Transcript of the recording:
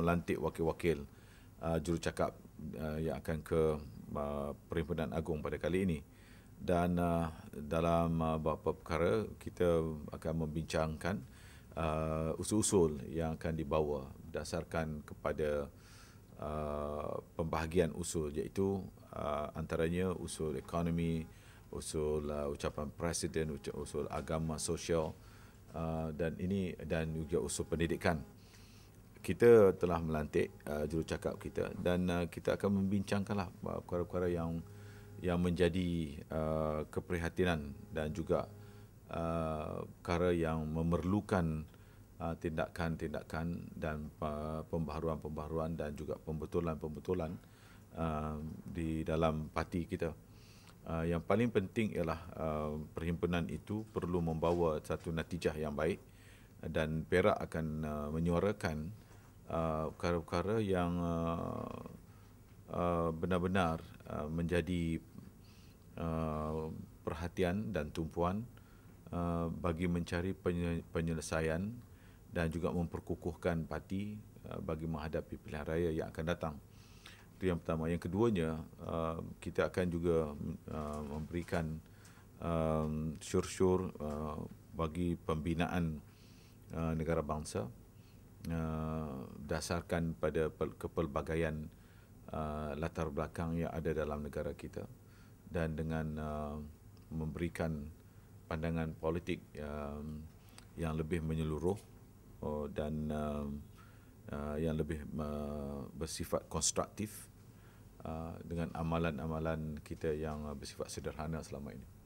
melantik wakil-wakil uh, jurucakap uh, yang akan ke uh, Perhimpunan Agung pada kali ini dan uh, dalam uh, beberapa perkara kita akan membincangkan uh, usul-usul yang akan dibawa berdasarkan kepada uh, pembahagian usul iaitu uh, antaranya usul ekonomi, usul uh, ucapan presiden, usul agama, sosial uh, dan ini dan juga usul pendidikan kita telah melantik uh, jurucakap kita dan uh, kita akan membincangkanlah uh, perkara-perkara yang yang menjadi uh, keprihatinan dan juga uh, perkara yang memerlukan uh, tindakan-tindakan dan uh, pembaharuan-pembaharuan dan juga pembetulan-pembetulan uh, di dalam parti kita. Uh, yang paling penting ialah uh, perhimpunan itu perlu membawa satu natijah yang baik dan Perak akan uh, menyuarakan Uh, perkara-perkara uh, yang benar-benar uh, uh, uh, menjadi uh, perhatian dan tumpuan uh, bagi mencari penyelesaian dan juga memperkukuhkan parti uh, bagi menghadapi pilihan raya yang akan datang. Itu yang pertama. Yang keduanya, uh, kita akan juga uh, memberikan uh, syur-syur uh, bagi pembinaan uh, negara bangsa Uh, dasarkan pada kepelbagaian uh, latar belakang yang ada dalam negara kita dan dengan uh, memberikan pandangan politik um, yang lebih menyeluruh uh, dan uh, uh, yang lebih uh, bersifat konstruktif uh, dengan amalan-amalan kita yang bersifat sederhana selama ini.